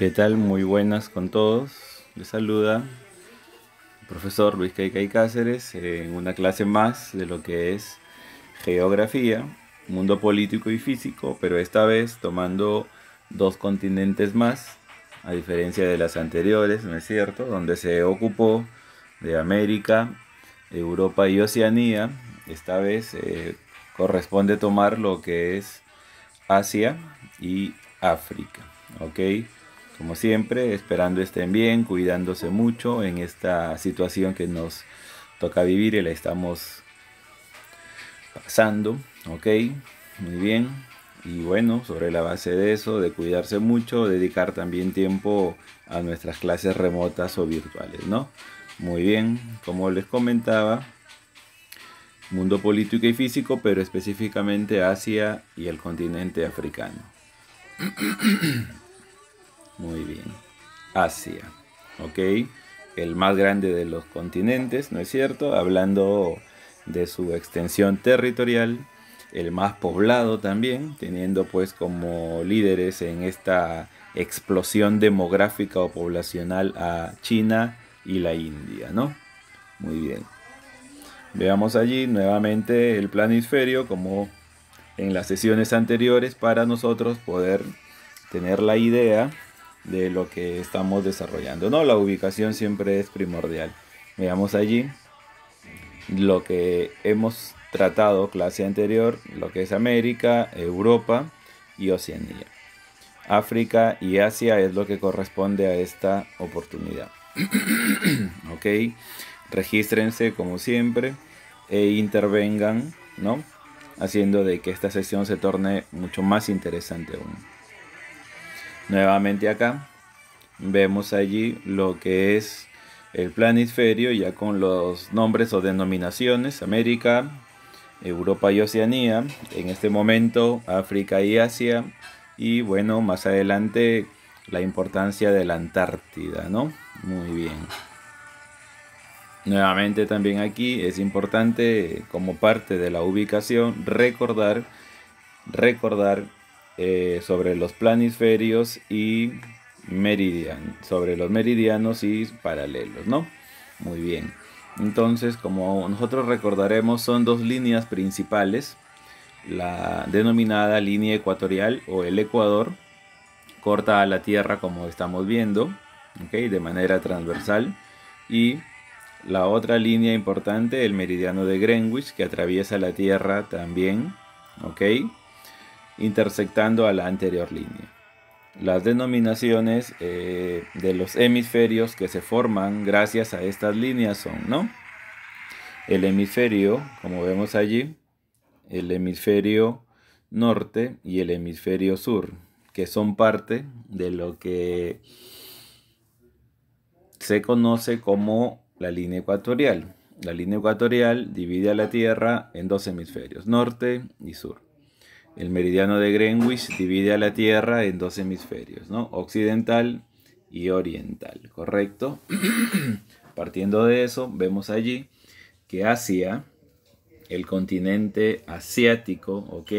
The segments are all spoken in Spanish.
¿Qué tal? Muy buenas con todos. Les saluda el profesor Luis y Cáceres en una clase más de lo que es geografía, mundo político y físico, pero esta vez tomando dos continentes más, a diferencia de las anteriores, ¿no es cierto?, donde se ocupó de América, Europa y Oceanía. Esta vez eh, corresponde tomar lo que es Asia y África, ¿ok? Como siempre, esperando estén bien, cuidándose mucho en esta situación que nos toca vivir y la estamos pasando, ¿ok? Muy bien. Y bueno, sobre la base de eso, de cuidarse mucho, dedicar también tiempo a nuestras clases remotas o virtuales, ¿no? Muy bien, como les comentaba, mundo político y físico, pero específicamente Asia y el continente africano. Muy bien. Asia, ¿ok? El más grande de los continentes, ¿no es cierto? Hablando de su extensión territorial, el más poblado también, teniendo pues como líderes en esta explosión demográfica o poblacional a China y la India, ¿no? Muy bien. Veamos allí nuevamente el planisferio como en las sesiones anteriores para nosotros poder tener la idea de lo que estamos desarrollando. No, la ubicación siempre es primordial. Veamos allí lo que hemos tratado clase anterior, lo que es América, Europa y Oceanía. África y Asia es lo que corresponde a esta oportunidad. ok, regístrense como siempre e intervengan, ¿no? Haciendo de que esta sesión se torne mucho más interesante aún. Nuevamente acá vemos allí lo que es el planisferio ya con los nombres o denominaciones América, Europa y Oceanía, en este momento África y Asia y bueno, más adelante la importancia de la Antártida, ¿no? Muy bien. Nuevamente también aquí es importante como parte de la ubicación recordar recordar eh, sobre los planisferios y meridian, sobre los meridianos y paralelos, ¿no? Muy bien. Entonces, como nosotros recordaremos, son dos líneas principales, la denominada línea ecuatorial o el Ecuador, corta a la Tierra como estamos viendo, ¿ok? de manera transversal, y la otra línea importante, el meridiano de Greenwich, que atraviesa la Tierra también, ¿ok? intersectando a la anterior línea. Las denominaciones eh, de los hemisferios que se forman gracias a estas líneas son, ¿no? El hemisferio, como vemos allí, el hemisferio norte y el hemisferio sur, que son parte de lo que se conoce como la línea ecuatorial. La línea ecuatorial divide a la Tierra en dos hemisferios, norte y sur el meridiano de Greenwich divide a la Tierra en dos hemisferios, ¿no? Occidental y oriental, ¿correcto? Partiendo de eso, vemos allí que Asia, el continente asiático, ¿ok?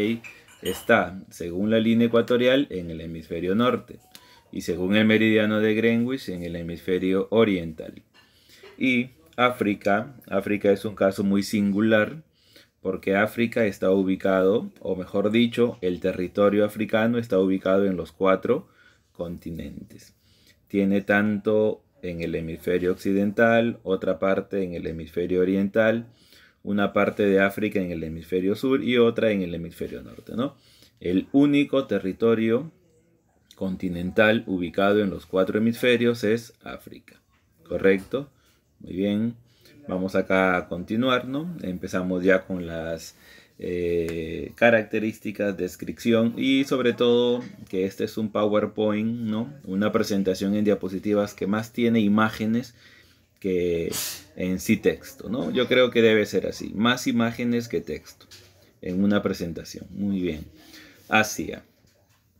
Está, según la línea ecuatorial, en el hemisferio norte y según el meridiano de Greenwich, en el hemisferio oriental. Y África, África es un caso muy singular, porque África está ubicado, o mejor dicho, el territorio africano está ubicado en los cuatro continentes. Tiene tanto en el hemisferio occidental, otra parte en el hemisferio oriental, una parte de África en el hemisferio sur y otra en el hemisferio norte, ¿no? El único territorio continental ubicado en los cuatro hemisferios es África. ¿Correcto? Muy bien. Vamos acá a continuar, ¿no? Empezamos ya con las eh, características, descripción y sobre todo que este es un PowerPoint, ¿no? Una presentación en diapositivas que más tiene imágenes que en sí texto, ¿no? Yo creo que debe ser así, más imágenes que texto en una presentación. Muy bien. Asia,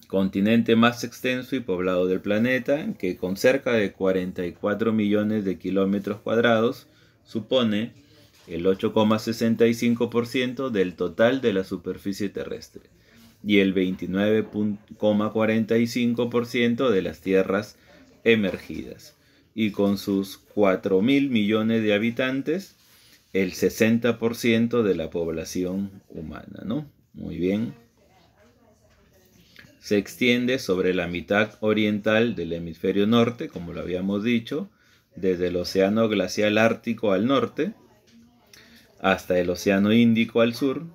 continente más extenso y poblado del planeta, que con cerca de 44 millones de kilómetros cuadrados, supone el 8,65% del total de la superficie terrestre y el 29,45% de las tierras emergidas. Y con sus 4 mil millones de habitantes, el 60% de la población humana, ¿no? Muy bien. Se extiende sobre la mitad oriental del hemisferio norte, como lo habíamos dicho, desde el Océano Glacial Ártico al norte hasta el Océano Índico al sur,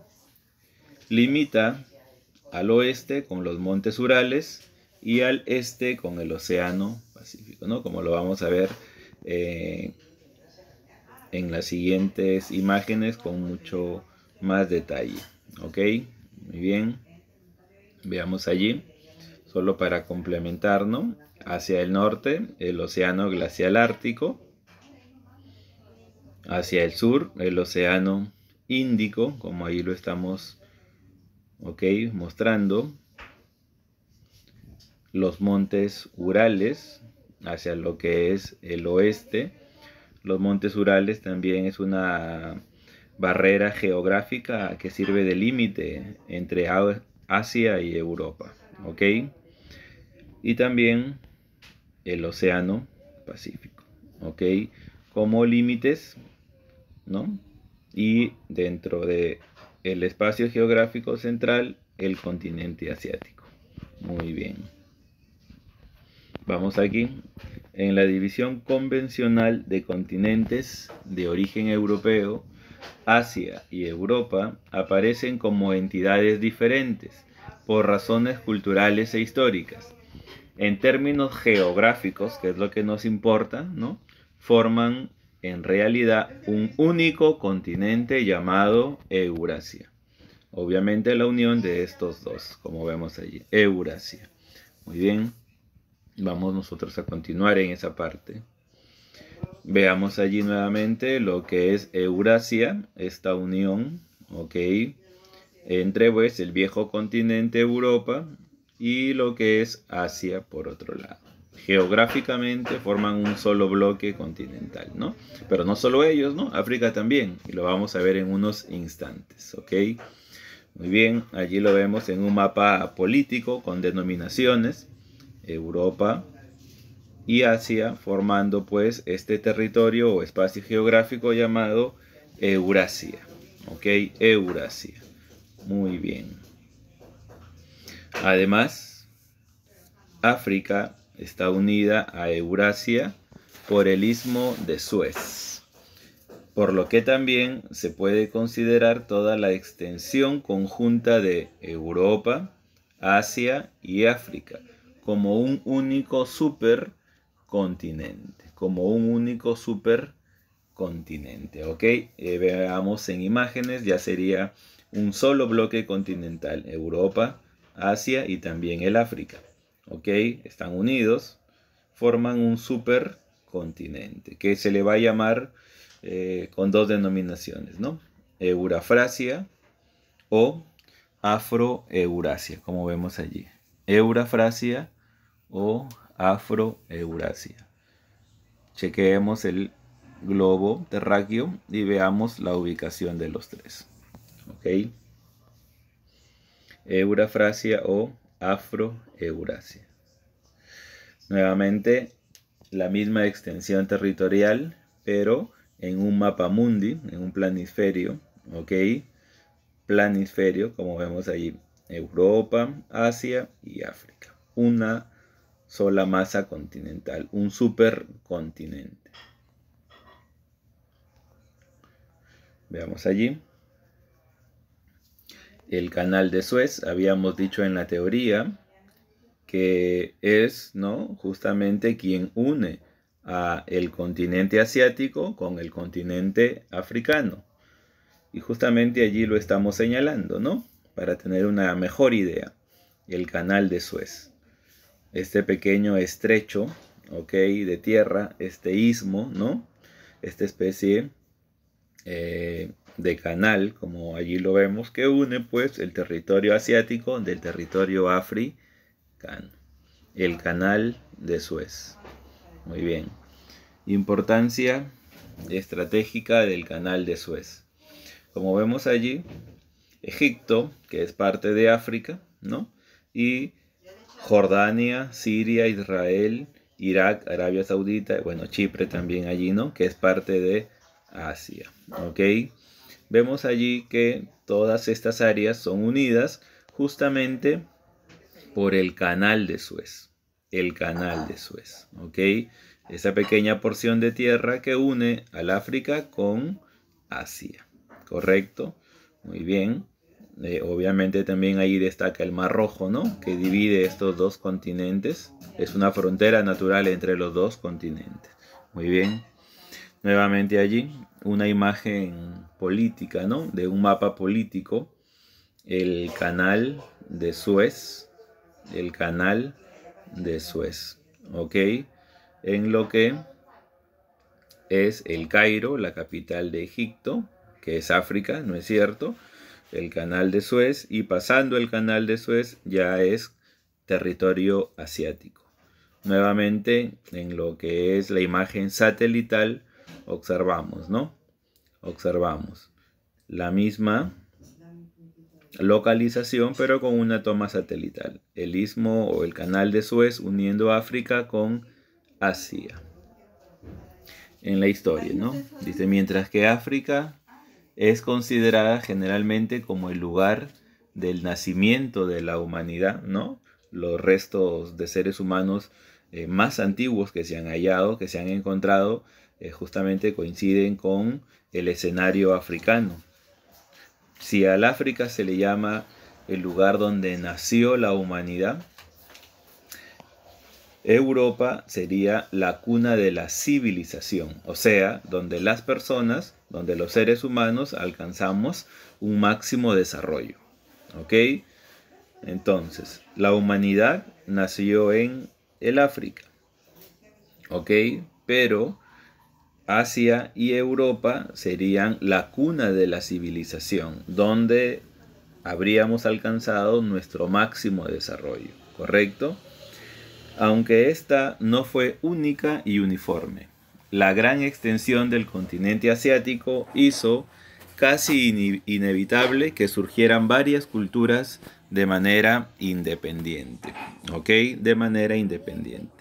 limita al oeste con los montes Urales y al este con el Océano Pacífico, ¿no? Como lo vamos a ver eh, en las siguientes imágenes con mucho más detalle, ¿ok? Muy bien, veamos allí, solo para complementarnos hacia el norte el océano glacial ártico, hacia el sur el océano índico, como ahí lo estamos mostrando, los montes Urales hacia lo que es el oeste. Los montes Urales también es una barrera geográfica que sirve de límite entre Asia y Europa. ¿ok? Y también el Océano Pacífico, ¿ok? Como límites, ¿no? Y dentro de el espacio geográfico central, el continente asiático. Muy bien. Vamos aquí. En la división convencional de continentes de origen europeo, Asia y Europa aparecen como entidades diferentes por razones culturales e históricas. En términos geográficos, que es lo que nos importa, ¿no? Forman en realidad un único continente llamado Eurasia. Obviamente la unión de estos dos, como vemos allí, Eurasia. Muy bien, vamos nosotros a continuar en esa parte. Veamos allí nuevamente lo que es Eurasia, esta unión, ¿ok? Entre pues el viejo continente Europa y lo que es Asia por otro lado. Geográficamente forman un solo bloque continental, ¿no? Pero no solo ellos, ¿no? África también, y lo vamos a ver en unos instantes, ¿ok? Muy bien, allí lo vemos en un mapa político con denominaciones, Europa y Asia, formando pues este territorio o espacio geográfico llamado Eurasia, ¿ok? Eurasia. Muy bien. Además, África está unida a Eurasia por el istmo de Suez, por lo que también se puede considerar toda la extensión conjunta de Europa, Asia y África como un único supercontinente, como un único supercontinente, ¿ok? Eh, veamos en imágenes, ya sería un solo bloque continental, Europa, Asia y también el África. ¿Ok? Están unidos, forman un supercontinente que se le va a llamar eh, con dos denominaciones, ¿no? Eurafrasia o Afroeurasia, como vemos allí. Eurafrasia o Afroeurasia. Chequeemos el globo terráqueo y veamos la ubicación de los tres. ¿Ok? Eurafrasia o Afro-Eurasia. Nuevamente, la misma extensión territorial, pero en un mapa mundi, en un planisferio, ¿ok? Planisferio, como vemos ahí, Europa, Asia y África. Una sola masa continental, un supercontinente. Veamos allí el canal de Suez, habíamos dicho en la teoría que es, ¿no? Justamente quien une a el continente asiático con el continente africano. Y justamente allí lo estamos señalando, ¿no? Para tener una mejor idea, el canal de Suez. Este pequeño estrecho, ¿ok? De tierra, este istmo, ¿no? Esta especie eh, de canal, como allí lo vemos, que une pues el territorio asiático del territorio africano, el canal de Suez. Muy bien. Importancia estratégica del canal de Suez. Como vemos allí, Egipto, que es parte de África, ¿no? Y Jordania, Siria, Israel, Irak, Arabia Saudita, bueno, Chipre también allí, ¿no? Que es parte de Asia, ¿ok? vemos allí que todas estas áreas son unidas justamente por el canal de Suez. El canal de Suez, ¿ok? Esa pequeña porción de tierra que une al África con Asia, ¿correcto? Muy bien. Eh, obviamente también ahí destaca el Mar Rojo, ¿no? Que divide estos dos continentes. Es una frontera natural entre los dos continentes. Muy bien nuevamente allí una imagen política, ¿no? De un mapa político, el canal de Suez, el canal de Suez, ¿ok? En lo que es el Cairo, la capital de Egipto, que es África, ¿no es cierto? El canal de Suez y pasando el canal de Suez ya es territorio asiático. Nuevamente en lo que es la imagen satelital observamos, ¿no? Observamos la misma localización, pero con una toma satelital. El istmo o el canal de Suez uniendo África con Asia. En la historia, ¿no? Dice, mientras que África es considerada generalmente como el lugar del nacimiento de la humanidad, ¿no? Los restos de seres humanos eh, más antiguos que se han hallado, que se han encontrado, eh, justamente coinciden con el escenario africano. Si al África se le llama el lugar donde nació la humanidad, Europa sería la cuna de la civilización, o sea, donde las personas, donde los seres humanos alcanzamos un máximo desarrollo. ¿Ok? Entonces, la humanidad nació en el África. ¿Ok? Pero Asia y Europa serían la cuna de la civilización, donde habríamos alcanzado nuestro máximo desarrollo, ¿correcto? Aunque esta no fue única y uniforme. La gran extensión del continente asiático hizo casi inevitable que surgieran varias culturas de manera independiente, ¿ok? De manera independiente.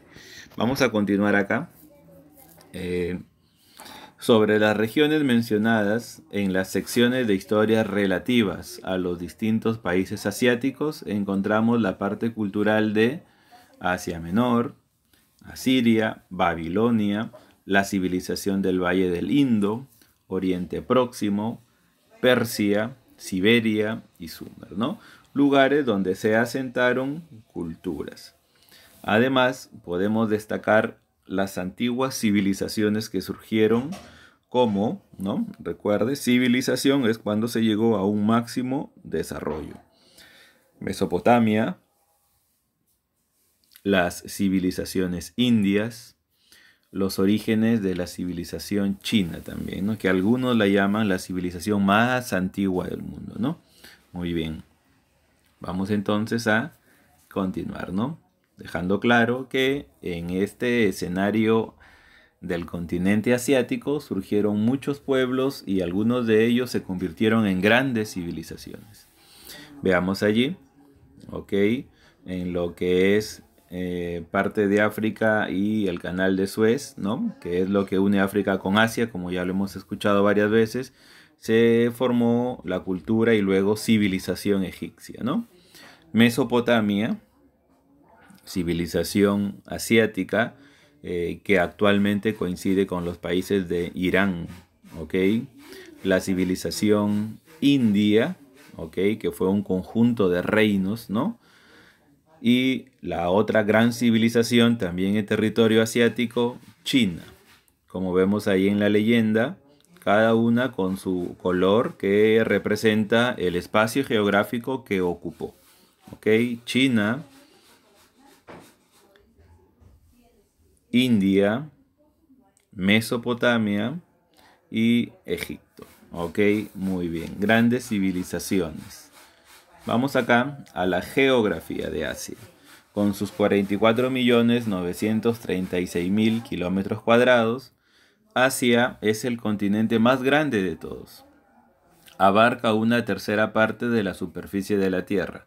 Vamos a continuar acá. Eh, sobre las regiones mencionadas en las secciones de historias relativas a los distintos países asiáticos encontramos la parte cultural de Asia Menor, Asiria, Babilonia, la civilización del Valle del Indo, Oriente Próximo, Persia, Siberia y Sumer, ¿no? Lugares donde se asentaron culturas. Además, podemos destacar las antiguas civilizaciones que surgieron como, ¿no? Recuerde, civilización es cuando se llegó a un máximo desarrollo. Mesopotamia, las civilizaciones indias, los orígenes de la civilización china también, ¿no? que algunos la llaman la civilización más antigua del mundo, ¿no? Muy bien. Vamos entonces a continuar, ¿no? dejando claro que en este escenario del continente asiático surgieron muchos pueblos y algunos de ellos se convirtieron en grandes civilizaciones. Veamos allí, ok, en lo que es eh, parte de África y el canal de Suez, ¿no? que es lo que une África con Asia, como ya lo hemos escuchado varias veces, se formó la cultura y luego civilización egipcia. ¿no? Mesopotamia, civilización asiática eh, que actualmente coincide con los países de Irán, ¿ok? La civilización india, ¿ok? Que fue un conjunto de reinos, ¿no? Y la otra gran civilización también en territorio asiático, China. Como vemos ahí en la leyenda, cada una con su color que representa el espacio geográfico que ocupó. ¿ok? China India, Mesopotamia y Egipto. Ok, muy bien. Grandes civilizaciones. Vamos acá a la geografía de Asia. Con sus 44.936.000 kilómetros cuadrados, Asia es el continente más grande de todos. Abarca una tercera parte de la superficie de la Tierra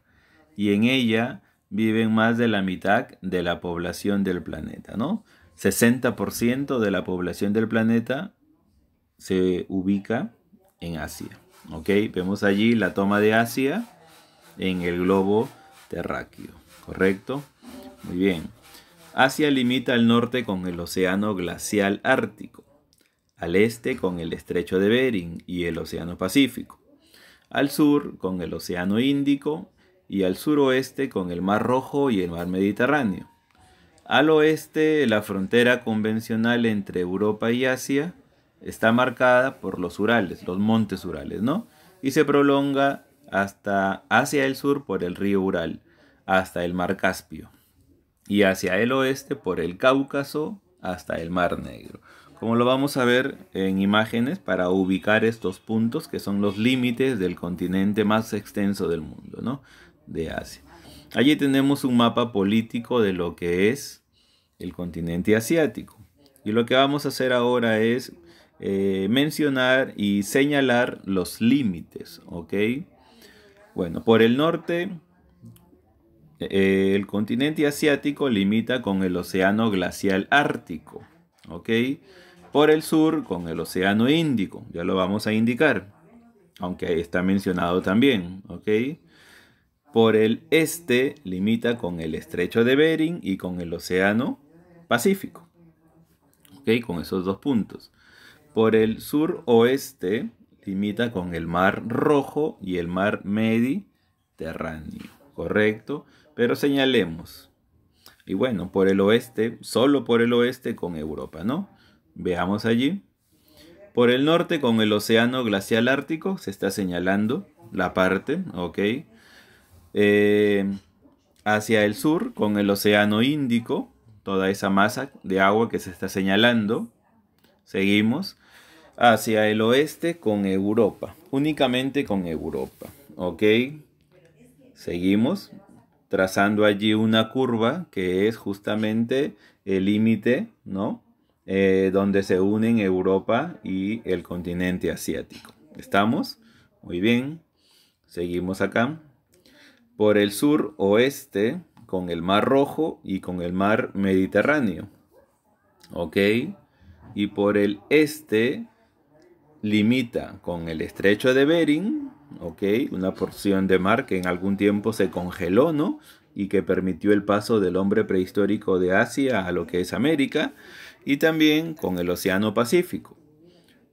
y en ella viven más de la mitad de la población del planeta, ¿no? 60% de la población del planeta se ubica en Asia, ¿ok? Vemos allí la toma de Asia en el globo terráqueo, ¿correcto? Muy bien. Asia limita al norte con el Océano Glacial Ártico, al este con el Estrecho de Bering y el Océano Pacífico, al sur con el Océano Índico y al suroeste con el Mar Rojo y el Mar Mediterráneo. Al oeste, la frontera convencional entre Europa y Asia está marcada por los Urales, los montes Urales, ¿no? Y se prolonga hasta hacia el sur por el río Ural, hasta el mar Caspio, y hacia el oeste por el Cáucaso hasta el mar Negro. Como lo vamos a ver en imágenes para ubicar estos puntos que son los límites del continente más extenso del mundo, ¿no? de Asia. Allí tenemos un mapa político de lo que es el continente asiático. Y lo que vamos a hacer ahora es eh, mencionar y señalar los límites, ¿ok? Bueno, por el norte, eh, el continente asiático limita con el océano glacial ártico, ¿ok? Por el sur, con el océano Índico, ya lo vamos a indicar, aunque ahí está mencionado también, ¿ok? Por el este limita con el estrecho de Bering y con el océano Pacífico. ¿Ok? Con esos dos puntos. Por el sur oeste limita con el mar Rojo y el mar Mediterráneo. ¿Correcto? Pero señalemos. Y bueno, por el oeste, solo por el oeste con Europa, ¿no? Veamos allí. Por el norte con el océano glacial ártico se está señalando la parte, ¿ok? Eh, hacia el sur con el Océano Índico, toda esa masa de agua que se está señalando. Seguimos hacia el oeste con Europa, únicamente con Europa, ¿ok? Seguimos trazando allí una curva que es justamente el límite, ¿no? Eh, donde se unen Europa y el continente asiático. ¿Estamos? Muy bien. Seguimos acá por el sur oeste con el Mar Rojo y con el Mar Mediterráneo. ¿Ok? Y por el este limita con el estrecho de Bering, ¿ok? Una porción de mar que en algún tiempo se congeló, ¿no? Y que permitió el paso del hombre prehistórico de Asia a lo que es América, y también con el Océano Pacífico.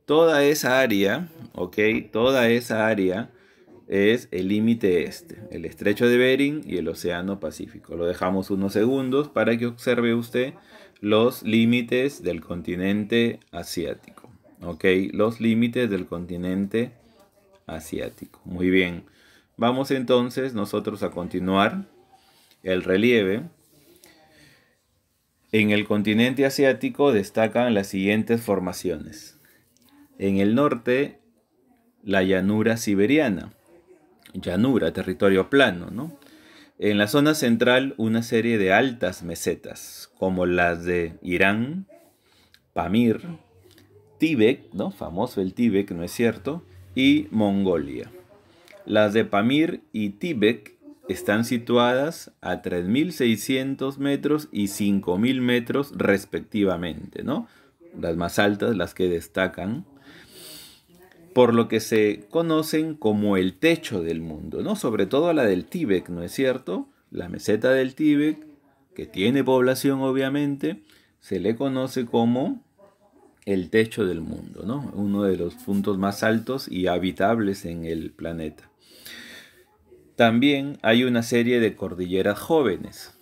Toda esa área, ¿ok? Toda esa área es el límite este, el estrecho de Bering y el océano Pacífico. Lo dejamos unos segundos para que observe usted los límites del continente asiático. Ok, los límites del continente asiático. Muy bien, vamos entonces nosotros a continuar el relieve. En el continente asiático destacan las siguientes formaciones. En el norte, la llanura siberiana llanura, territorio plano, ¿no? En la zona central una serie de altas mesetas, como las de Irán, Pamir, Tíbet, ¿no? Famoso el Tíbet, ¿no es cierto? Y Mongolia. Las de Pamir y Tíbet están situadas a 3.600 metros y 5.000 metros respectivamente, ¿no? Las más altas, las que destacan por lo que se conocen como el techo del mundo, ¿no? Sobre todo la del Tíbet, ¿no es cierto? La meseta del Tíbet, que tiene población obviamente, se le conoce como el techo del mundo, ¿no? Uno de los puntos más altos y habitables en el planeta. También hay una serie de cordilleras jóvenes,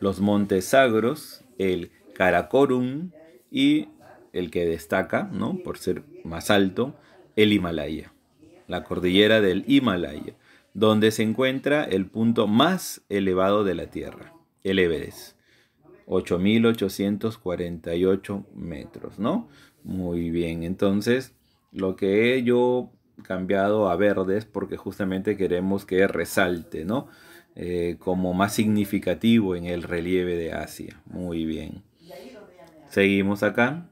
los montes sagros, el Karakorum y el que destaca, ¿no? Por ser más alto, el Himalaya, la cordillera del Himalaya, donde se encuentra el punto más elevado de la Tierra, el Everest. 8.848 metros, ¿no? Muy bien, entonces lo que yo cambiado a verdes porque justamente queremos que resalte, ¿no? Eh, como más significativo en el relieve de Asia. Muy bien. Seguimos acá.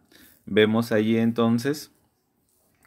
Vemos allí entonces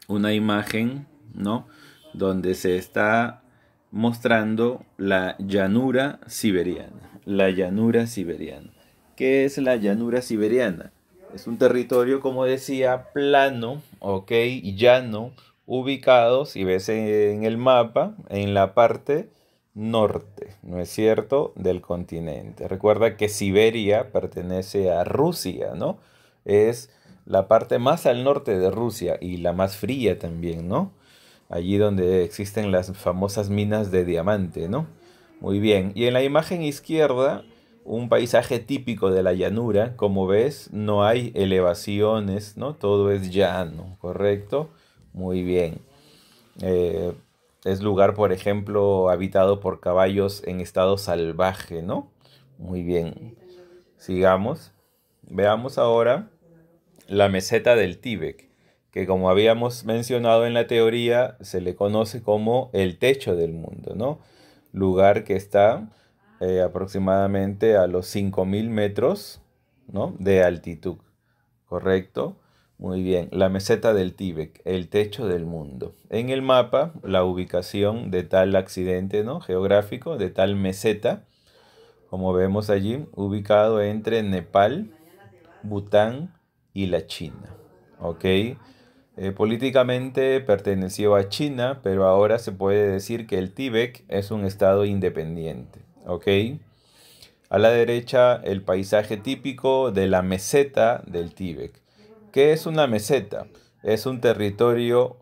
una imagen, ¿no? Donde se está mostrando la llanura siberiana. La llanura siberiana. ¿Qué es la llanura siberiana? Es un territorio, como decía, plano, ok, llano, ubicado, si ves en el mapa, en la parte norte, ¿no es cierto?, del continente. Recuerda que Siberia pertenece a Rusia, ¿no? Es la parte más al norte de Rusia y la más fría también, ¿no? Allí donde existen las famosas minas de diamante, ¿no? Muy bien, y en la imagen izquierda, un paisaje típico de la llanura, como ves, no hay elevaciones, ¿no? Todo es llano, ¿correcto? Muy bien. Eh, es lugar, por ejemplo, habitado por caballos en estado salvaje, ¿no? Muy bien. Sigamos. Veamos ahora la meseta del Tíbet que como habíamos mencionado en la teoría, se le conoce como el techo del mundo, ¿no? Lugar que está eh, aproximadamente a los 5.000 metros ¿no? de altitud, ¿correcto? Muy bien, la meseta del Tíbet el techo del mundo. En el mapa, la ubicación de tal accidente ¿no? geográfico, de tal meseta, como vemos allí, ubicado entre Nepal, Bután, y la China. ¿Ok? Eh, políticamente perteneció a China, pero ahora se puede decir que el Tíbet es un estado independiente. ¿Ok? A la derecha, el paisaje típico de la meseta del Tíbet. ¿Qué es una meseta? Es un territorio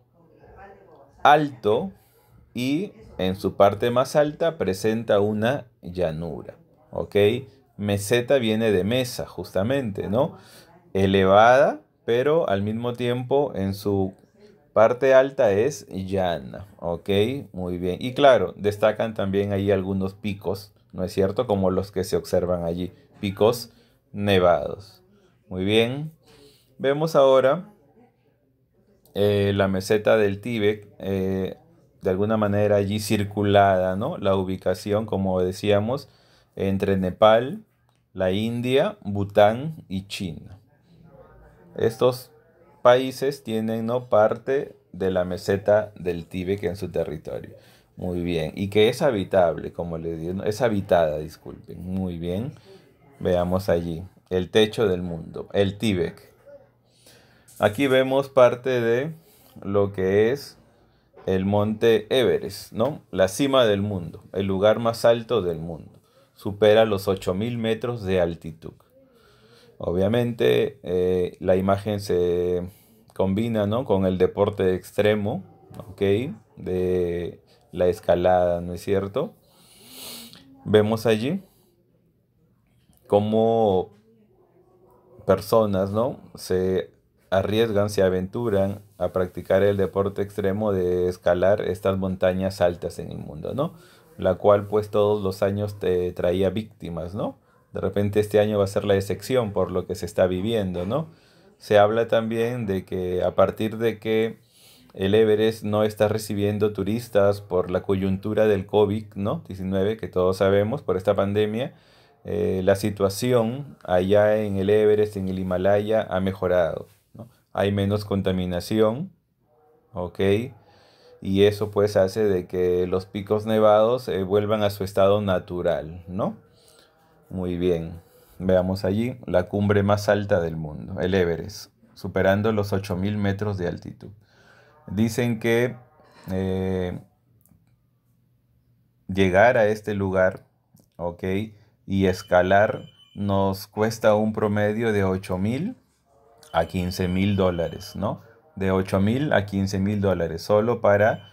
alto y en su parte más alta presenta una llanura. ¿Ok? Meseta viene de mesa, justamente, ¿no? elevada, pero al mismo tiempo en su parte alta es llana, ¿ok? Muy bien. Y claro, destacan también ahí algunos picos, ¿no es cierto? Como los que se observan allí, picos nevados. Muy bien. Vemos ahora eh, la meseta del Tíbet, eh, de alguna manera allí circulada, ¿no? La ubicación, como decíamos, entre Nepal, la India, Bután y China. Estos países tienen ¿no? parte de la meseta del Tíbet en su territorio. Muy bien. Y que es habitable, como le digo. Es habitada, disculpen. Muy bien. Veamos allí. El techo del mundo. El Tíbet. Aquí vemos parte de lo que es el monte Everest, ¿no? La cima del mundo. El lugar más alto del mundo. Supera los 8.000 metros de altitud. Obviamente eh, la imagen se combina ¿no? con el deporte extremo, ¿ok? De la escalada, ¿no es cierto? Vemos allí cómo personas, ¿no? Se arriesgan, se aventuran a practicar el deporte extremo de escalar estas montañas altas en el mundo, ¿no? La cual pues todos los años te traía víctimas, ¿no? De repente este año va a ser la excepción por lo que se está viviendo, ¿no? Se habla también de que a partir de que el Everest no está recibiendo turistas por la coyuntura del COVID-19, que todos sabemos, por esta pandemia, eh, la situación allá en el Everest, en el Himalaya, ha mejorado. ¿no? Hay menos contaminación, ¿ok? Y eso pues hace de que los picos nevados eh, vuelvan a su estado natural, ¿no? Muy bien. Veamos allí la cumbre más alta del mundo, el Everest, superando los 8.000 metros de altitud. Dicen que eh, llegar a este lugar, ¿ok? Y escalar nos cuesta un promedio de 8.000 a 15.000 dólares, ¿no? De 8.000 a 15.000 dólares, solo para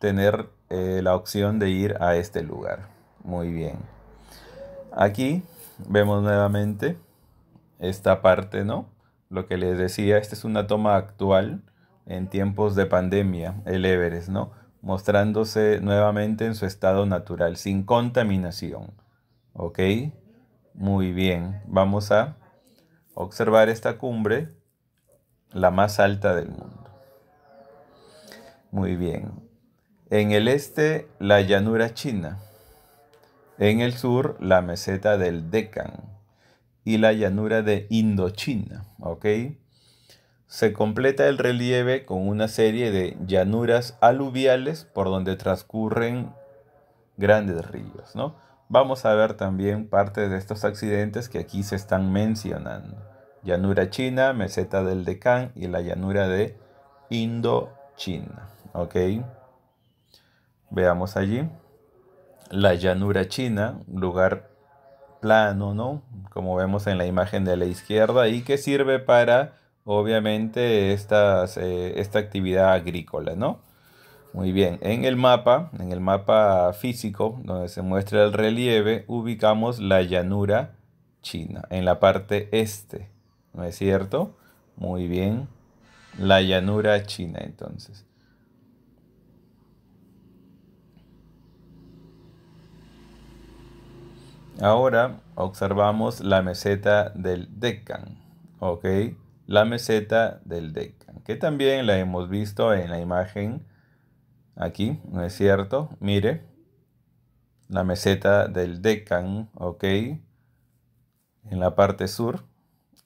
tener eh, la opción de ir a este lugar. Muy bien. Aquí vemos nuevamente esta parte, ¿no? Lo que les decía, esta es una toma actual en tiempos de pandemia, el Everest, ¿no? Mostrándose nuevamente en su estado natural, sin contaminación. ¿Ok? Muy bien, vamos a observar esta cumbre, la más alta del mundo. Muy bien. En el este, la llanura china. En el sur, la meseta del Deccan y la llanura de Indochina. ¿ok? Se completa el relieve con una serie de llanuras aluviales por donde transcurren grandes ríos. ¿no? Vamos a ver también parte de estos accidentes que aquí se están mencionando. Llanura china, meseta del Deccan y la llanura de Indochina. ¿ok? Veamos allí la llanura china, lugar plano, ¿no? Como vemos en la imagen de la izquierda y que sirve para, obviamente, estas, eh, esta actividad agrícola, ¿no? Muy bien, en el mapa, en el mapa físico, donde se muestra el relieve, ubicamos la llanura china, en la parte este, ¿no es cierto? Muy bien, la llanura china entonces. Ahora observamos la meseta del Deccan, ¿ok? La meseta del Deccan, que también la hemos visto en la imagen aquí, ¿no es cierto? Mire, la meseta del Deccan, ¿ok? En la parte sur,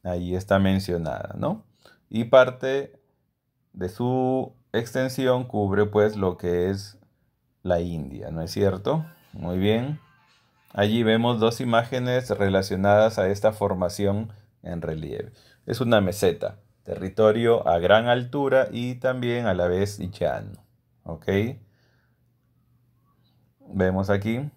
ahí está mencionada, ¿no? Y parte de su extensión cubre pues lo que es la India, ¿no es cierto? Muy bien. Allí vemos dos imágenes relacionadas a esta formación en relieve. Es una meseta, territorio a gran altura y también a la vez llano. ¿Ok? Vemos aquí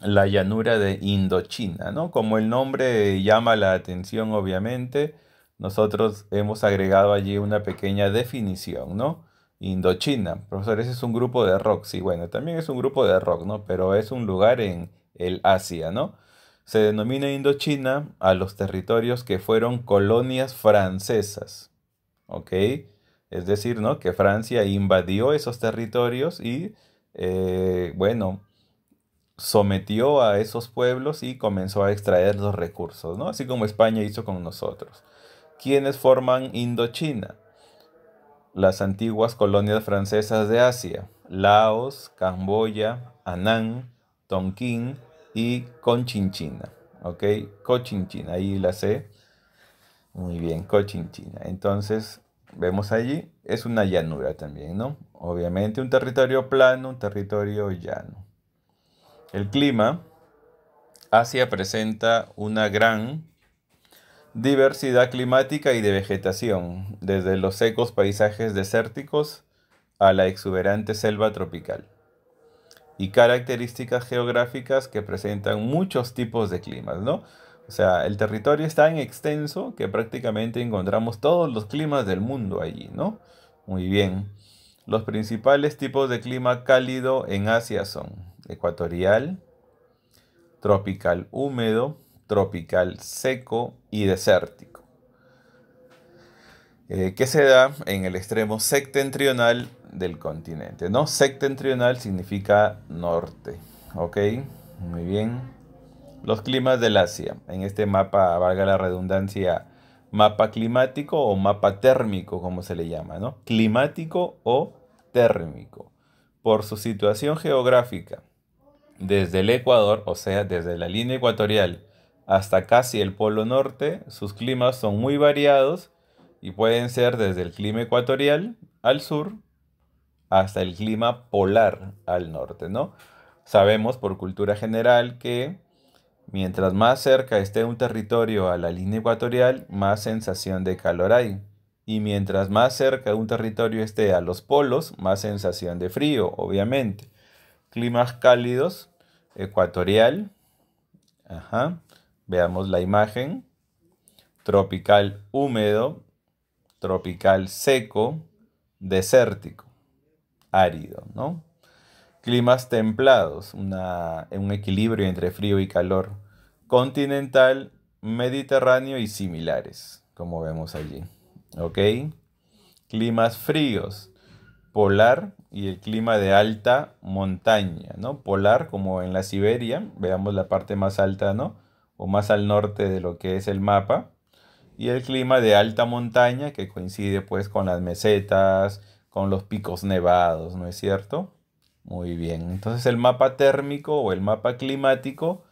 la llanura de Indochina, ¿no? Como el nombre llama la atención, obviamente, nosotros hemos agregado allí una pequeña definición, ¿no? Indochina. Profesor, ese es un grupo de rock. Sí, bueno, también es un grupo de rock, ¿no? Pero es un lugar en el Asia, ¿no? Se denomina Indochina a los territorios que fueron colonias francesas. ¿Ok? Es decir, ¿no? Que Francia invadió esos territorios y, eh, bueno, sometió a esos pueblos y comenzó a extraer los recursos, ¿no? Así como España hizo con nosotros. ¿Quiénes forman Indochina? las antiguas colonias francesas de Asia, Laos, Camboya, Anán, Tonkin y Cochinchina. ¿Ok? Cochinchina, ahí la sé. Muy bien, Cochinchina. Entonces, vemos allí, es una llanura también, ¿no? Obviamente un territorio plano, un territorio llano. El clima, Asia presenta una gran diversidad climática y de vegetación, desde los secos paisajes desérticos a la exuberante selva tropical, y características geográficas que presentan muchos tipos de climas, ¿no? O sea, el territorio es tan extenso que prácticamente encontramos todos los climas del mundo allí, ¿no? Muy bien. Los principales tipos de clima cálido en Asia son ecuatorial, tropical húmedo, tropical seco y desértico, ¿Qué eh, que se da en el extremo septentrional del continente. No septentrional significa norte, ¿ok? Muy bien. Los climas del Asia. En este mapa, valga la redundancia, mapa climático o mapa térmico, como se le llama, ¿no? Climático o térmico. Por su situación geográfica, desde el Ecuador, o sea, desde la línea ecuatorial hasta casi el Polo Norte. Sus climas son muy variados y pueden ser desde el clima ecuatorial al sur hasta el clima polar al norte, ¿no? Sabemos por cultura general que mientras más cerca esté un territorio a la línea ecuatorial, más sensación de calor hay. Y mientras más cerca un territorio esté a los polos, más sensación de frío, obviamente. Climas cálidos, ecuatorial, ajá, Veamos la imagen. Tropical húmedo, tropical seco, desértico, árido, ¿no? Climas templados, un equilibrio entre frío y calor. Continental, mediterráneo y similares, como vemos allí. ¿Ok? Climas fríos, polar y el clima de alta montaña, ¿no? Polar como en la Siberia, veamos la parte más alta, ¿no? o más al norte de lo que es el mapa, y el clima de alta montaña que coincide pues con las mesetas, con los picos nevados, ¿no es cierto? Muy bien, entonces el mapa térmico o el mapa climático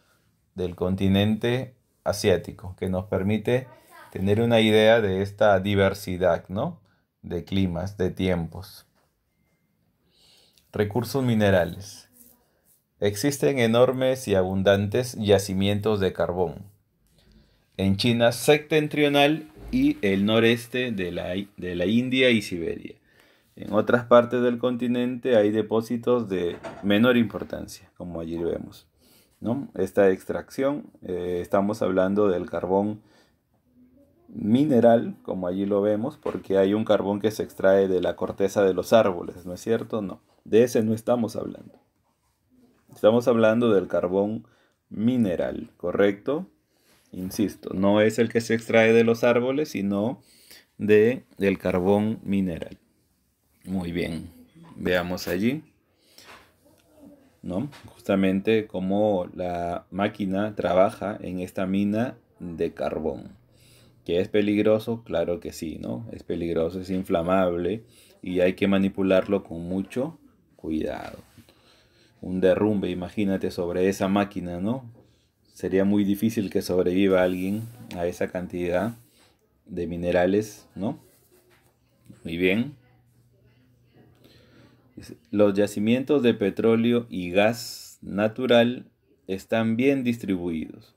del continente asiático, que nos permite tener una idea de esta diversidad, ¿no? De climas, de tiempos. Recursos minerales. Existen enormes y abundantes yacimientos de carbón en China septentrional y el noreste de la, de la India y Siberia. En otras partes del continente hay depósitos de menor importancia, como allí vemos. ¿no? Esta extracción, eh, estamos hablando del carbón mineral, como allí lo vemos, porque hay un carbón que se extrae de la corteza de los árboles, ¿no es cierto? No, de ese no estamos hablando. Estamos hablando del carbón mineral, ¿correcto? Insisto, no es el que se extrae de los árboles, sino de, del carbón mineral. Muy bien, veamos allí, ¿no? Justamente cómo la máquina trabaja en esta mina de carbón. ¿Que es peligroso? Claro que sí, ¿no? Es peligroso, es inflamable y hay que manipularlo con mucho cuidado un derrumbe, imagínate, sobre esa máquina, ¿no? Sería muy difícil que sobreviva alguien a esa cantidad de minerales, ¿no? Muy bien. Los yacimientos de petróleo y gas natural están bien distribuidos,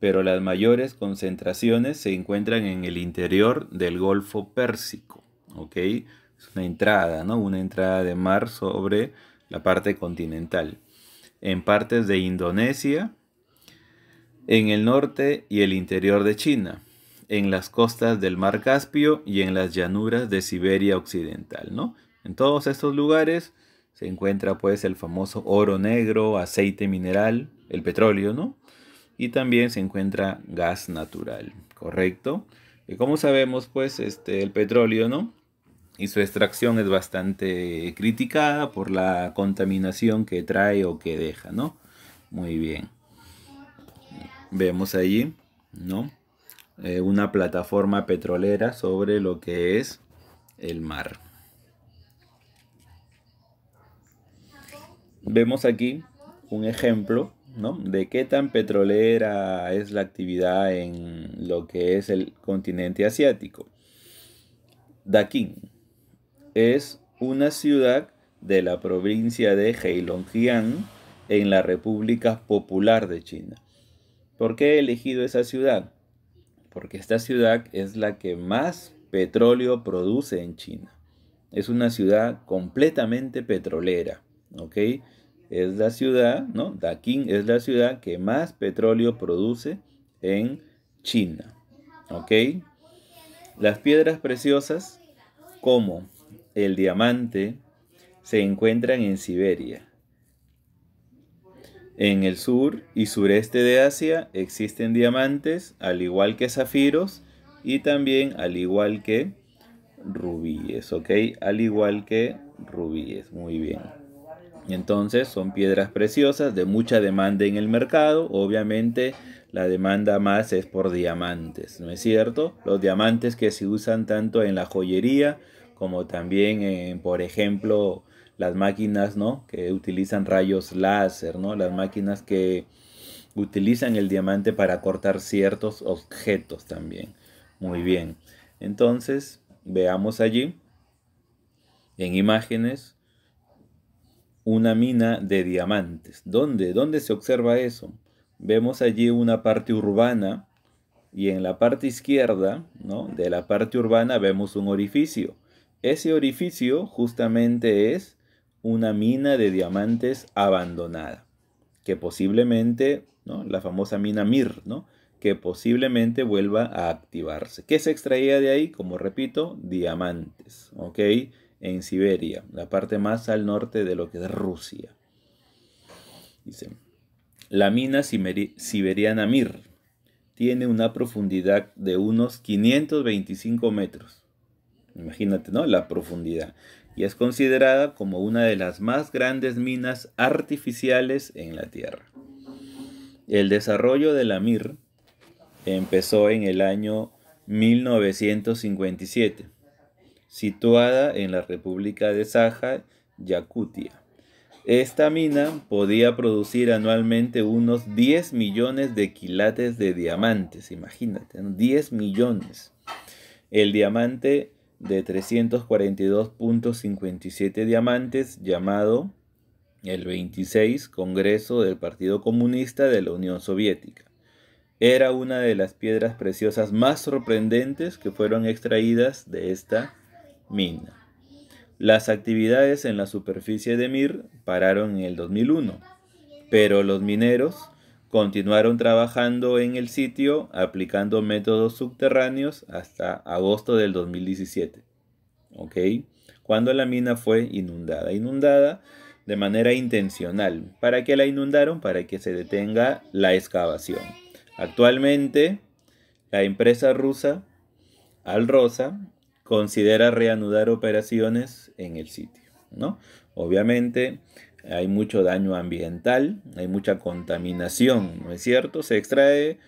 pero las mayores concentraciones se encuentran en el interior del Golfo Pérsico, ¿ok? Es una entrada, ¿no? Una entrada de mar sobre la parte continental, en partes de Indonesia, en el norte y el interior de China, en las costas del Mar Caspio y en las llanuras de Siberia Occidental, ¿no? En todos estos lugares se encuentra pues el famoso oro negro, aceite mineral, el petróleo, ¿no? Y también se encuentra gas natural, ¿correcto? Y como sabemos, pues este el petróleo, ¿no? y su extracción es bastante criticada por la contaminación que trae o que deja, ¿no? Muy bien. Vemos allí, ¿no? Eh, una plataforma petrolera sobre lo que es el mar. Vemos aquí un ejemplo ¿no? de qué tan petrolera es la actividad en lo que es el continente asiático. Dakin, es una ciudad de la provincia de Heilongjiang en la República Popular de China. ¿Por qué he elegido esa ciudad? Porque esta ciudad es la que más petróleo produce en China. Es una ciudad completamente petrolera, ¿ok? Es la ciudad, ¿no? Daqing es la ciudad que más petróleo produce en China, ¿ok? Las piedras preciosas, ¿cómo? el diamante se encuentran en Siberia. En el sur y sureste de Asia existen diamantes, al igual que zafiros y también al igual que rubíes, ¿ok? Al igual que rubíes, muy bien. Entonces son piedras preciosas de mucha demanda en el mercado. Obviamente la demanda más es por diamantes, ¿no es cierto? Los diamantes que se usan tanto en la joyería como también, eh, por ejemplo, las máquinas que utilizan rayos láser, ¿no? las máquinas que utilizan el diamante para cortar ciertos objetos también. Muy bien. Entonces, veamos allí, en imágenes, una mina de diamantes. ¿Dónde? ¿Dónde se observa eso? Vemos allí una parte urbana y en la parte izquierda ¿no? de la parte urbana vemos un orificio ese orificio justamente es una mina de diamantes abandonada, que posiblemente, ¿no? la famosa mina Mir, ¿no? que posiblemente vuelva a activarse. ¿Qué se extraía de ahí? Como repito, diamantes, ¿ok? En Siberia, la parte más al norte de lo que es Rusia. Dice, la mina siberiana Mir tiene una profundidad de unos 525 metros Imagínate, ¿no? La profundidad. Y es considerada como una de las más grandes minas artificiales en la Tierra. El desarrollo de la MIR empezó en el año 1957, situada en la República de Saja, Yakutia. Esta mina podía producir anualmente unos 10 millones de quilates de diamantes, imagínate, 10 millones. El diamante de 342.57 diamantes llamado el 26 Congreso del Partido Comunista de la Unión Soviética. Era una de las piedras preciosas más sorprendentes que fueron extraídas de esta mina. Las actividades en la superficie de Mir pararon en el 2001, pero los mineros Continuaron trabajando en el sitio aplicando métodos subterráneos hasta agosto del 2017. ¿Ok? Cuando la mina fue inundada. Inundada de manera intencional. ¿Para qué la inundaron? Para que se detenga la excavación. Actualmente, la empresa rusa Alrosa considera reanudar operaciones en el sitio. ¿no? Obviamente, hay mucho daño ambiental, hay mucha contaminación, ¿no es cierto? Se extrae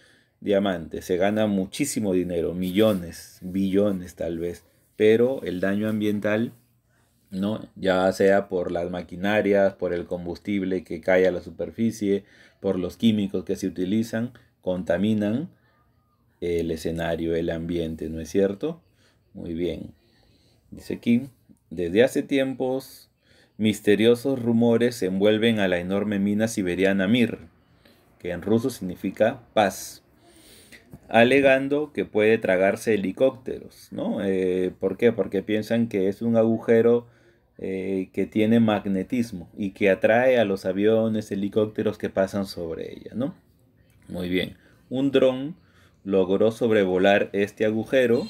diamante, se gana muchísimo dinero, millones, billones tal vez, pero el daño ambiental, ¿no? Ya sea por las maquinarias, por el combustible que cae a la superficie, por los químicos que se utilizan, contaminan el escenario, el ambiente, ¿no es cierto? Muy bien. Dice aquí, desde hace tiempos Misteriosos rumores envuelven a la enorme mina siberiana Mir, que en ruso significa paz, alegando que puede tragarse helicópteros, ¿no? Eh, ¿Por qué? Porque piensan que es un agujero eh, que tiene magnetismo y que atrae a los aviones, helicópteros que pasan sobre ella, ¿no? Muy bien. Un dron logró sobrevolar este agujero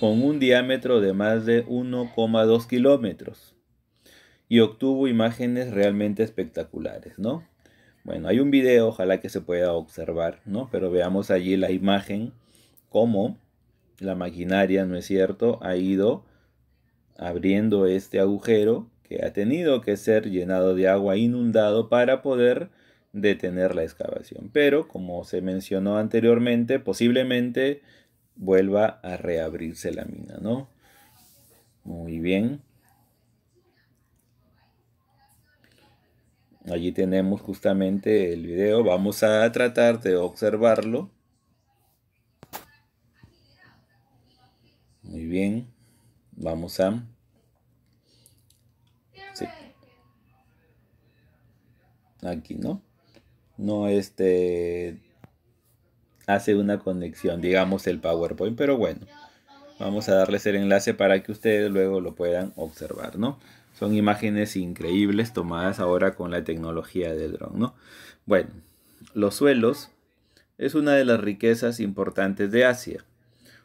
con un diámetro de más de 1,2 kilómetros y obtuvo imágenes realmente espectaculares, ¿no? Bueno, hay un video, ojalá que se pueda observar, ¿no? Pero veamos allí la imagen, cómo la maquinaria, ¿no es cierto?, ha ido abriendo este agujero que ha tenido que ser llenado de agua, inundado para poder detener la excavación. Pero, como se mencionó anteriormente, posiblemente vuelva a reabrirse la mina, ¿no? Muy bien. Allí tenemos justamente el video. Vamos a tratar de observarlo. Muy bien. Vamos a... Aquí, ¿no? No este... Hace una conexión, digamos, el PowerPoint, pero bueno. Vamos a darles el enlace para que ustedes luego lo puedan observar, ¿no? Son imágenes increíbles tomadas ahora con la tecnología del dron, ¿no? Bueno, los suelos es una de las riquezas importantes de Asia,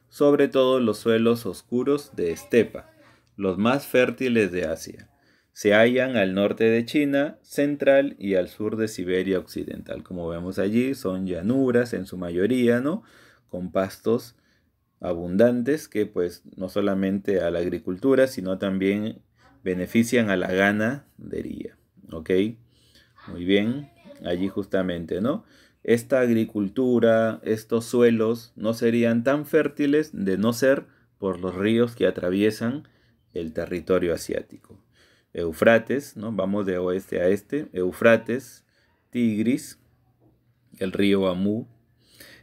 sobre todo los suelos oscuros de estepa, los más fértiles de Asia. Se hallan al norte de China, central y al sur de Siberia occidental. Como vemos allí, son llanuras en su mayoría, ¿no? Con pastos abundantes que pues no solamente a la agricultura, sino también benefician a la ganadería. ¿Ok? Muy bien, allí justamente, ¿no? Esta agricultura, estos suelos no serían tan fértiles de no ser por los ríos que atraviesan el territorio asiático. Eufrates, ¿no? Vamos de oeste a este. Eufrates, Tigris, el río Amú,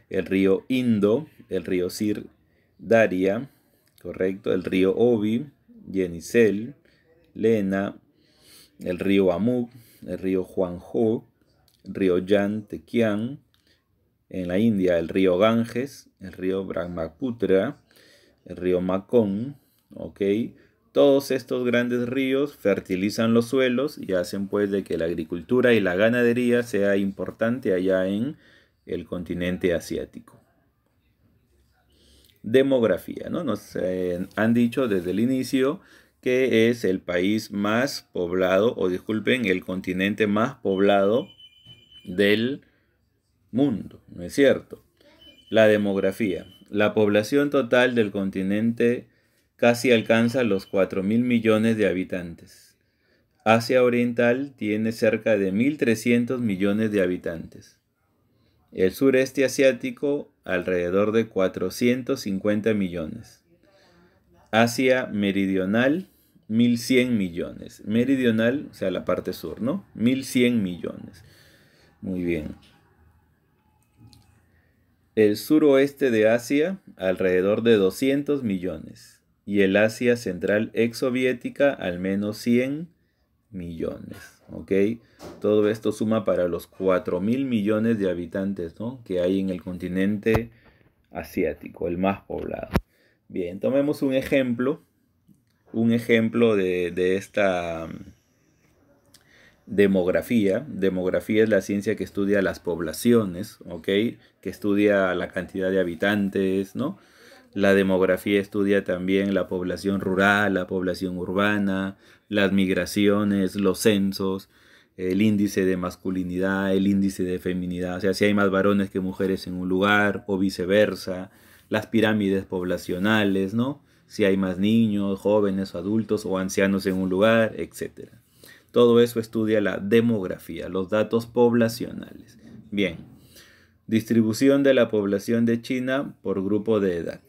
el río Indo, el río Sir Daria, correcto, el río Obi, Yenisel, Lena, el río Amuk, el río Juanjo, el río Tequiang, en la India el río Ganges, el río Brahmaputra, el río Mekong, ¿ok? Todos estos grandes ríos fertilizan los suelos y hacen pues de que la agricultura y la ganadería sea importante allá en el continente asiático. Demografía, ¿no? Nos eh, han dicho desde el inicio que es el país más poblado, o disculpen, el continente más poblado del mundo, ¿no es cierto? La demografía. La población total del continente casi alcanza los 4 mil millones de habitantes. Asia Oriental tiene cerca de 1.300 millones de habitantes. El sureste asiático alrededor de 450 millones. Asia Meridional, 1.100 millones. Meridional, o sea, la parte sur, ¿no? 1.100 millones. Muy bien. El suroeste de Asia, alrededor de 200 millones. Y el Asia Central exsoviética, al menos 100 millones. ¿Ok? Todo esto suma para los 4.000 millones de habitantes ¿no? que hay en el continente asiático, el más poblado. Bien, tomemos un ejemplo, un ejemplo de, esta mm, demografía. Demografía es la ciencia que estudia las poblaciones, Que estudia la cantidad de habitantes, ¿no? La demografía estudia también la población rural, la población urbana, las migraciones, los censos, el índice de masculinidad, el índice de feminidad, o sea, si hay más varones que mujeres en un lugar o viceversa, las pirámides poblacionales, ¿no? Si hay más niños, jóvenes, adultos o ancianos en un lugar, etc. Todo eso estudia la demografía, los datos poblacionales. Bien, distribución de la población de China por grupo de edad.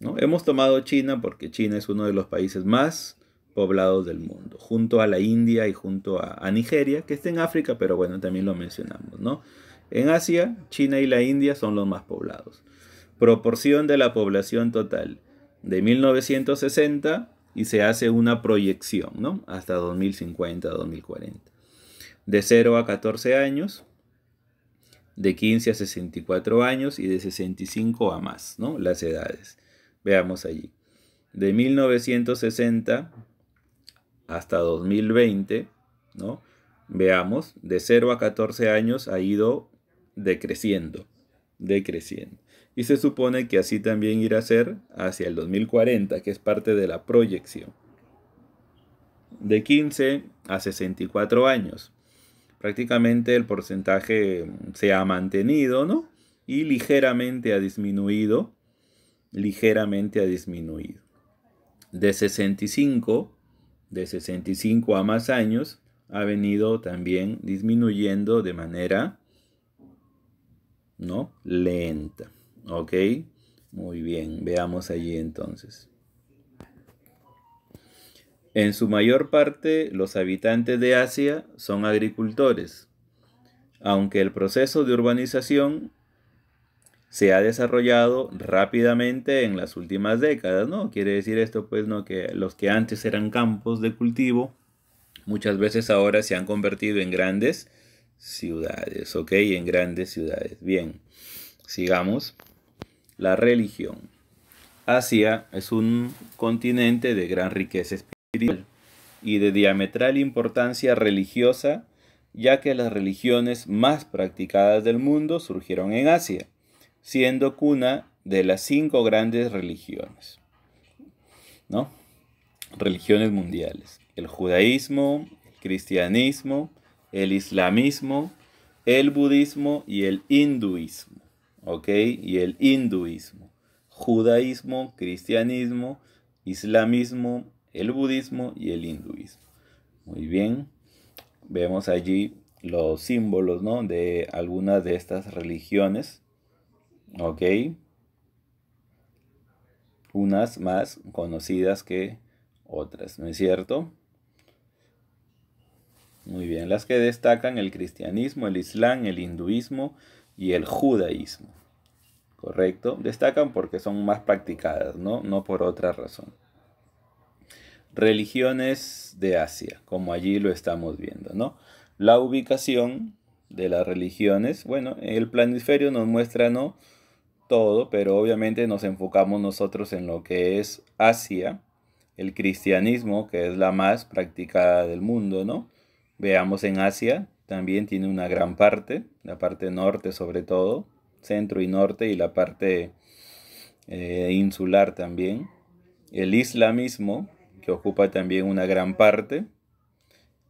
¿no? Hemos tomado China porque China es uno de los países más poblados del mundo, junto a la India y junto a, a, Nigeria, que está en África, pero bueno, también lo mencionamos, ¿no? En Asia, China y la India son los más poblados proporción de la población total de 1960 y se hace una proyección, ¿no? Hasta 2050, 2040. De 0 a 14 años, de 15 a 64 años y de 65 a más, ¿no? Las edades. Veamos allí. De 1960 hasta 2020, ¿no? Veamos, de 0 a 14 años ha ido decreciendo, decreciendo y se supone que así también irá a ser hacia el 2040, que es parte de la proyección. De 15 a 64 años. Prácticamente el porcentaje mm, se ha mantenido, ¿no? Y ligeramente ha disminuido, ligeramente ha disminuido. De 65, de 65 a más años, ha venido también disminuyendo de manera, ¿no? Lenta. ¿Ok? Muy bien, veamos allí entonces. En su mayor parte, los habitantes de Asia son agricultores, aunque el proceso de urbanización se ha desarrollado rápidamente en las últimas décadas, ¿no? Quiere decir esto, pues, ¿no? Que los que antes eran campos de cultivo, muchas veces ahora se han convertido en grandes ciudades, ¿ok? En grandes ciudades. Bien, sigamos la religión. Asia es un continente de gran riqueza espiritual y de diametral importancia religiosa, ya que las religiones más practicadas del mundo surgieron en Asia, siendo cuna de las cinco grandes religiones, ¿no? Religiones mundiales, el judaísmo, el cristianismo, el islamismo, el budismo y el hinduismo. Y el hinduismo, judaísmo, cristianismo, islamismo, el budismo y el hinduismo. Muy bien, vemos allí los símbolos, ¿no? De algunas de estas religiones, ¿ok? Unas más conocidas que otras, ¿no es cierto? Muy bien, las que destacan el cristianismo, el islam, el hinduismo, y el judaísmo. ¿Correcto? Destacan porque son más practicadas, ¿no? No por otra razón. Religiones de Asia, como allí lo estamos viendo, ¿no? La ubicación de las religiones, bueno, el planisferio nos muestra, ¿no? Todo, pero obviamente nos enfocamos nosotros en lo que es Asia, el cristianismo, que es la más practicada del mundo, ¿no? Veamos en Asia también tiene una gran parte, la parte norte sobre todo, centro y norte y la parte eh, insular también. El islamismo, que ocupa también una gran parte.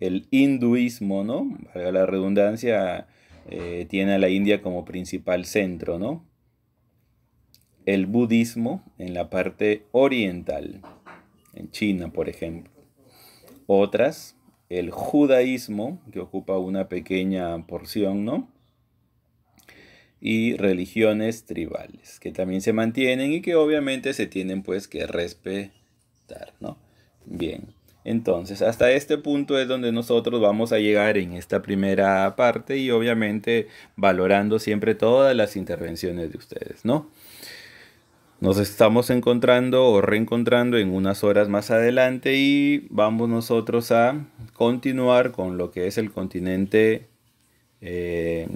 El hinduismo, ¿no? la redundancia, eh, tiene a la India como principal centro, ¿no? El budismo en la parte oriental, en China, por ejemplo. Otras el judaísmo, que ocupa una pequeña porción, ¿no? Y religiones tribales, que también se mantienen y que obviamente se tienen pues que respetar, ¿no? Bien, entonces hasta este punto es donde nosotros vamos a llegar en esta primera parte y obviamente valorando siempre todas las intervenciones de ustedes, ¿no? Nos estamos encontrando o reencontrando en unas horas más adelante y vamos nosotros a continuar con lo que es el continente eh,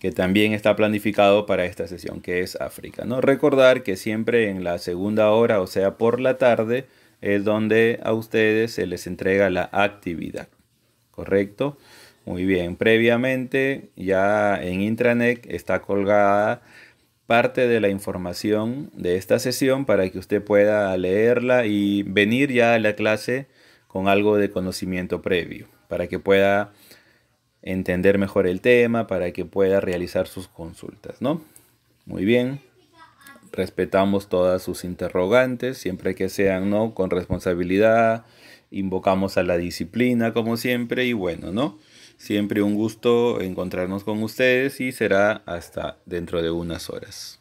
que también está planificado para esta sesión, que es África. ¿no? Recordar que siempre en la segunda hora, o sea, por la tarde, es donde a ustedes se les entrega la actividad. ¿Correcto? Muy bien, previamente ya en intranet está colgada parte de la información de esta sesión para que usted pueda leerla y venir ya a la clase con algo de conocimiento previo, para que pueda entender mejor el tema, para que pueda realizar sus consultas, ¿no? Muy bien. Respetamos todas sus interrogantes, siempre que sean, ¿no? Con responsabilidad, invocamos a la disciplina como siempre y bueno, ¿no? Siempre un gusto encontrarnos con ustedes y será hasta dentro de unas horas.